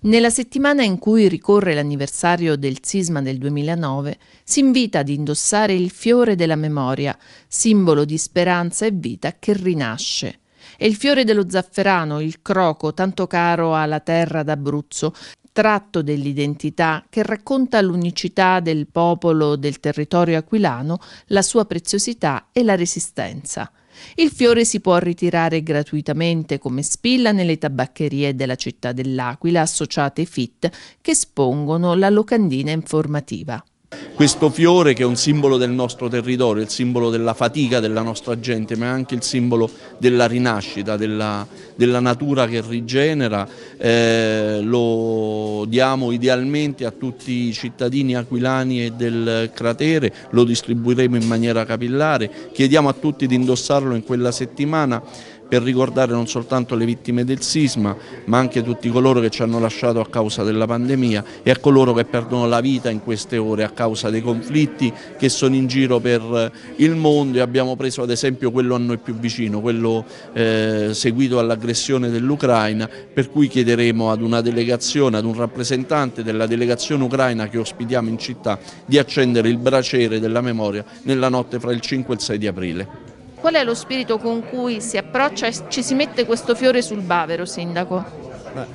Nella settimana in cui ricorre l'anniversario del sisma del 2009, si invita ad indossare il fiore della memoria, simbolo di speranza e vita che rinasce. E il fiore dello zafferano, il croco, tanto caro alla terra d'Abruzzo, estratto dell'identità che racconta l'unicità del popolo del territorio aquilano, la sua preziosità e la resistenza. Il fiore si può ritirare gratuitamente come spilla nelle tabaccherie della città dell'Aquila associate FIT che espongono la locandina informativa. Questo fiore che è un simbolo del nostro territorio, il simbolo della fatica della nostra gente, ma è anche il simbolo della rinascita, della, della natura che rigenera, eh, lo diamo idealmente a tutti i cittadini aquilani e del cratere, lo distribuiremo in maniera capillare, chiediamo a tutti di indossarlo in quella settimana per ricordare non soltanto le vittime del sisma ma anche tutti coloro che ci hanno lasciato a causa della pandemia e a coloro che perdono la vita in queste ore a causa dei conflitti che sono in giro per eh, il mondo e abbiamo preso ad esempio quello a noi più vicino, quello eh, seguito all'aggressione dell'Ucraina per cui chiederemo ad una delegazione, ad un rappresentante della delegazione ucraina che ospitiamo in città di accendere il bracere della memoria nella notte fra il 5 e il 6 di aprile. Qual è lo spirito con cui si approccia e ci si mette questo fiore sul bavero, Sindaco?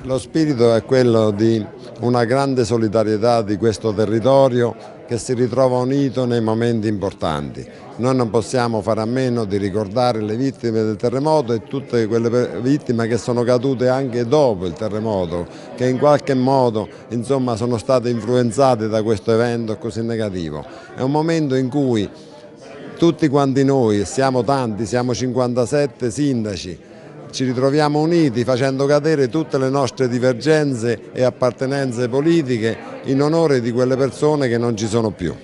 Lo spirito è quello di una grande solidarietà di questo territorio che si ritrova unito nei momenti importanti. Noi non possiamo fare a meno di ricordare le vittime del terremoto e tutte quelle vittime che sono cadute anche dopo il terremoto, che in qualche modo insomma, sono state influenzate da questo evento così negativo. È un momento in cui tutti quanti noi, siamo tanti, siamo 57 sindaci, ci ritroviamo uniti facendo cadere tutte le nostre divergenze e appartenenze politiche in onore di quelle persone che non ci sono più.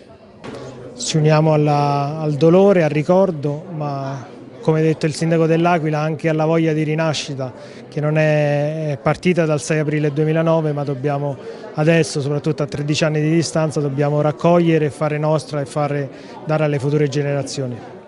Ci uniamo alla, al dolore, al ricordo, ma come detto il sindaco dell'Aquila, anche alla voglia di rinascita che non è partita dal 6 aprile 2009 ma dobbiamo adesso, soprattutto a 13 anni di distanza, dobbiamo raccogliere, fare nostra e fare, dare alle future generazioni.